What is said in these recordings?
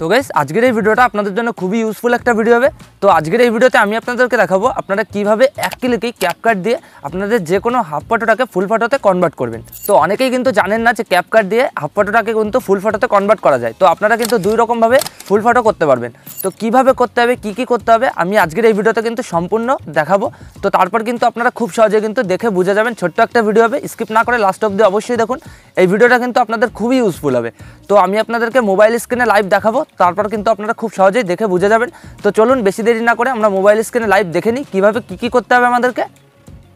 তো গাইস আজকের এই ভিডিওটা আপনাদের জন্য খুবই ইউজফুল একটা ভিডিও হবে তো আজকের এই ভিডিওতে আমি আপনাদেরকে দেখাবো আপনারা কিভাবে এক ক্লিকেই ক্যাপকার্ট দিয়ে আপনাদের যে কোনো হাফ ফটোটাকে ফুল ফটোতে কনভার্ট করবেন তো অনেকেই কিন্তু জানেন না যে ক্যাপকার্ট দিয়ে হাফ ফটোটাকে কিন্তু ফুল ফটোতে কনভার্ট করা যায় তো আপনারা কিন্তু দুই রকমভাবে ফুল ফটো করতে পারবেন তো কিভাবে করতে হবে কি কি করতে হবে আমি আজকের এই ভিডিওতে কিন্তু সম্পূর্ণ দেখাবো তো তারপর কিন্তু আপনারা খুব সহজে কিন্তু দেখে বুঝে যাবেন ছোট্ট একটা ভিডিও হবে স্কিপ না করে লাস্ট অব্দি অবশ্যই দেখুন এই ভিডিওটা কিন্তু আপনাদের খুবই ইউজফুল হবে তো আমি আপনাদেরকে মোবাইল স্ক্রিনে লাইভ দেখাবো তারপর কিন্তু আপনারা খুব সহজেই দেখে বুঝে যাবেন তো চলুন বেশি দেরি না করে আমরা মোবাইল স্ক্রিনে লাইভ দেখে নিই কীভাবে কী কী করতে হবে আমাদেরকে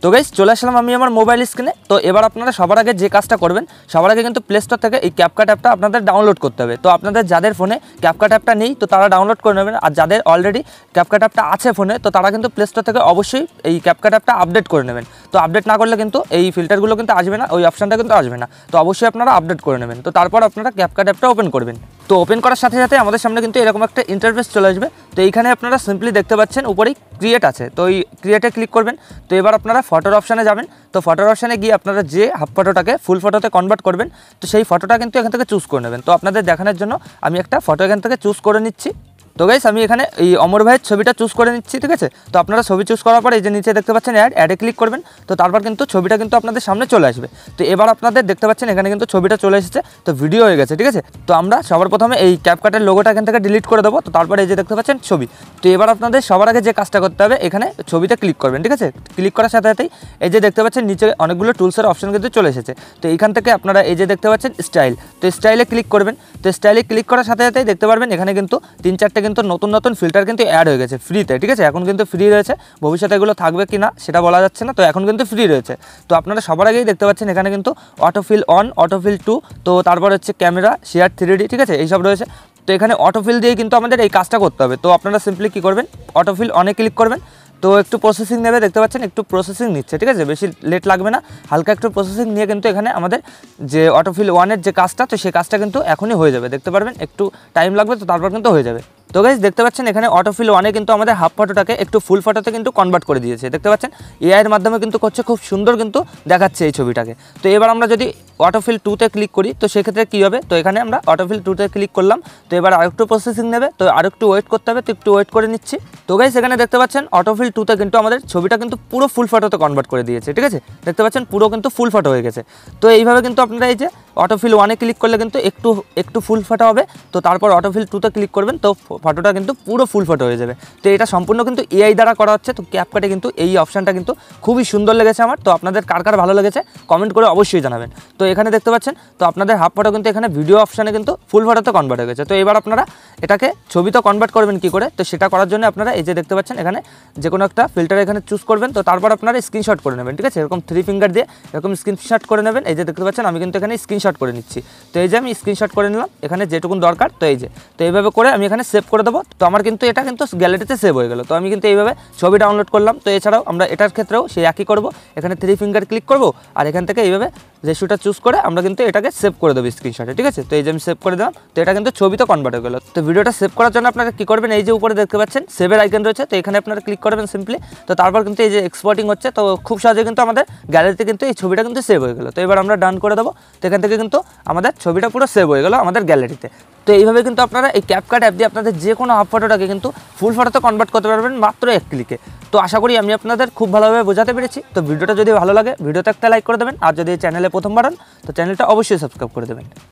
তো গাইজ চলে আসলাম আমি আমার মোবাইল স্ক্রিনে তো এবার আপনারা সবার আগে যে কাজটা করবেন সবার আগে কিন্তু প্লে স্টোর থেকে এই ক্যাপকাট অ্যাপটা আপনাদের ডাউনলোড করতে হবে তো আপনাদের যাদের ফোনে ক্যাপকাট অ্যাপটা নেই তো তারা ডাউনলোড করে নেবেন আর যাদের অলরেডি ক্যাপকাট অ্যাপটা আছে ফোনে তো তারা কিন্তু প্লে স্টোর থেকে অবশ্যই এই ক্যাপকাট অ্যাপটা আপডেট করে নেবেন তো আপডেট না করলে কিন্তু এই ফিল্টারগুলো কিন্তু আসবে না ওই অপশানটা কিন্তু আসবে না তো অবশ্যই আপনারা আপডেট করে নেবেন তো তারপর আপনারা ক্যাপকাট অ্যাপটা ওপেন করবেন তো ওপেন করার সাথে সাথে আমাদের সামনে কিন্তু এরকম একটা ইন্টারফেস চলে আসবে তো এইখানে আপনারা সিম্পলি দেখতে পাচ্ছেন উপরেই ক্রিয়েট আছে তো এই ক্রিয়েটে ক্লিক করবেন তো এবার আপনারা ফটোর অপশানে যাবেন তো ফটোর অপশানে গিয়ে আপনারা যে হাফ ফটোটাকে ফুল ফটোতে কনভার্ট করবেন তো সেই ফটোটা কিন্তু এখান থেকে চুজ করে নেবেন তো আপনাদের দেখানোর জন্য আমি একটা ফটো এখান থেকে চুজ করে নিচ্ছি তো গাইস আমি এখানে এই অমর ভাইয়ের ছবিটা চুজ করে নিচ্ছি ঠিক আছে তো আপনারা ছবি চুজ করার পরে এই যে নিচে দেখতে পাচ্ছেন অ্যাড অ্যাডে ক্লিক করবেন তো তারপর কিন্তু ছবিটা কিন্তু আপনাদের সামনে চলে আসবে তো এবার আপনাদের দেখতে পাচ্ছেন এখানে কিন্তু ছবিটা চলে এসেছে তো ভিডিও হয়ে গেছে ঠিক আছে তো আমরা সবার প্রথমে এই ক্যাপকাটের লোগোটা এখান থেকে ডিলিট করে দেবো তো তারপরে এই যে দেখতে পাচ্ছেন ছবি তো এবার আপনাদের সবার আগে যে কাজটা করতে হবে এখানে ছবিতে ক্লিক করবেন ঠিক আছে ক্লিক করার সাথে সাথেই এই যে দেখতে পাচ্ছেন নিচে অনেকগুলো টুলসের অপশন কিন্তু চলে এসেছে তো এখান থেকে আপনারা এই যে দেখতে পাচ্ছেন স্টাইল তো স্টাইলে ক্লিক করবেন তো স্টাইলে ক্লিক করার সাথে সাথেই দেখতে পারবেন এখানে কিন্তু তিন চারটে মার্কেটে কিন্তু নতুন নতুন ফিল্টার কিন্তু অ্যাড হয়ে গেছে ফ্রিতে ঠিক আছে এখন কিন্তু ফ্রি রয়েছে ভবিষ্যতে এগুলো থাকবে কি না সেটা বলা যাচ্ছে না তো এখন কিন্তু ফ্রি রয়েছে তো আপনারা সবার আগেই দেখতে পাচ্ছেন এখানে কিন্তু অটোফিল অন অটোফিল টু তো তারপর হচ্ছে ক্যামেরা শেয়ার থ্রি ঠিক আছে এইসব রয়েছে তো এখানে অটোফিল দিয়ে কিন্তু আমাদের এই কাজটা করতে হবে তো আপনারা সিম্পলি কী করবেন অটোফিল অনে ক্লিক করবেন তো একটু প্রসেসিং নেবে দেখতে পাচ্ছেন একটু প্রসেসিং নিচ্ছে ঠিক আছে বেশি লেট লাগবে না হালকা একটু প্রসেসিং নিয়ে কিন্তু এখানে আমাদের যে অটোফিল ওয়ানের যে কাজটা তো সেই কাজটা কিন্তু এখনই হয়ে যাবে দেখতে পারবেন একটু টাইম লাগবে তো তারপর কিন্তু হয়ে যাবে তো গাইজ দেখতে পাচ্ছেন এখানে অটোফিল ওয়ানে কিন্তু আমাদের হাফ ফটোটাকে একটু ফুল ফটোতে কিন্তু কনভার্ট করে দিয়েছে দেখতে পাচ্ছেন এআইয়ের মাধ্যমে কিন্তু করছে খুব সুন্দর কিন্তু দেখাচ্ছে এই ছবিটাকে তো এবার আমরা যদি অটোফিল টুতে ক্লিক করি তো সেক্ষেত্রে কী হবে তো এখানে আমরা অটোফিল টুতে ক্লিক করলাম তো এবার আরেকটু প্রসেসিং নেবে তো আরেকটু ওয়েট করতে হবে তো একটু ওয়েট করে নিচ্ছি তো গাই সেখানে দেখতে পাচ্ছেন অটোফিল টুতে কিন্তু আমাদের ছবিটা কিন্তু পুরো ফুল ফটোতে কনভার্ট করে দিয়েছে ঠিক আছে দেখতে পাচ্ছেন পুরো কিন্তু ফুল ফটো হয়ে গেছে তো এইভাবে কিন্তু আপনারা এই যে অটোফিল ওয়ানে ক্লিক করলে কিন্তু একটু একটু ফুল ফটো হবে তো তারপর অটোফিল টুতে ক্লিক করবেন তো ফটোটা কিন্তু পুরো ফুল ফটো হয়ে যাবে তো এটা সম্পূর্ণ কিন্তু এআই দ্বারা করা হচ্ছে তো ক্যাপকাটে কিন্তু এই অপশানটা কিন্তু খুবই সুন্দর লেগেছে আমার তো আপনাদের কার কার ভালো লেগেছে কমেন্ট করে অবশ্যই জানাবেন তো এখানে দেখতে পাচ্ছেন তো আপনাদের হাফ ফটো কিন্তু এখানে ভিডিও অপশানে কিন্তু ফুল ফটোতে কনভার্ট হয়ে গেছে তো এবার আপনারা এটাকে ছবিতে কনভার্ট করবেন কি করে তো সেটা করার জন্য আপনারা এই যে দেখতে পাচ্ছেন এখানে যে কোনো একটা ফিল্টার এখানে চুজ করবেন তো তারপর আপনারা স্ক্রিনশট করে নেবেন ঠিক আছে এরকম থ্রি ফিঙ্গার দিয়ে এরকম স্ক্রিনশট করে নেবেন এই যে দেখতে পাচ্ছেন আমি কিন্তু এখানে স্ক্রিনশট করে নিচ্ছি তো এই যে আমি স্ক্রিনশট করে নিলাম এখানে যেটুকুন দরকার তো এই যে তো এইভাবে করে আমি এখানে সেভ করে দেবো তো আমার কিন্তু এটা কিন্তু গ্যালারিতে সেভ হয়ে গেল তো আমি কিন্তু এইভাবে ছবি ডাউনলোড করলাম তো এছাড়াও আমরা এটার ক্ষেত্রেও সেই একই করবো এখানে থ্রি ফিঙ্গার ক্লিক করব আর এখান থেকে এইভাবে রেশিওটা চুজ করে আমরা কিন্তু এটাকে সেভ করে দেবো স্ক্রিনশটে ঠিক আছে তো এই যে আমি সেভ করে দিলাম তো এটা কিন্তু ছবি তো কনভার্ট হয়ে গেলো তো ভিডিওটা সেভ করার জন্য আপনারা কী করবেন এই যে উপরে দেখতে পাচ্ছেন সেভের আইকন রয়েছে তো এখানে আপনারা ক্লিক করবেন সিম্পলি তো তারপর কিন্তু এই যে এক্সপোর্টিং হচ্ছে তো খুব সহজে কিন্তু আমাদের গ্যালারিতে কিন্তু এই ছবিটা কিন্তু সেভ হয়ে গেলো তো এবার আমরা ডান করে দেবো তো এখান থেকে কিন্তু আমাদের ছবিটা পুরো সেভ হয়ে গেলো আমাদের গ্যালারিতে তো এইভাবে কিন্তু আপনারা এই ক্যাপকাট অ্যাপ দিয়ে আপনাদের যে কোনো হাফ ফটোটাকে কিন্তু ফুল ফটোতে কনভার্ট করতে পারবেন মাত্র এক ক্লিকে তো আশা করি আমি আপনাদের খুব ভালোভাবে বোঝাতে পেরেছি তো ভিডিওটা যদি ভালো লাগে ভিডিওতে একটা লাইক করে দেবেন আর যদি চ্যানেলে প্রথমবার হন তো চ্যানেলটা অবশ্যই সাবস্ক্রাইব করে দেবেন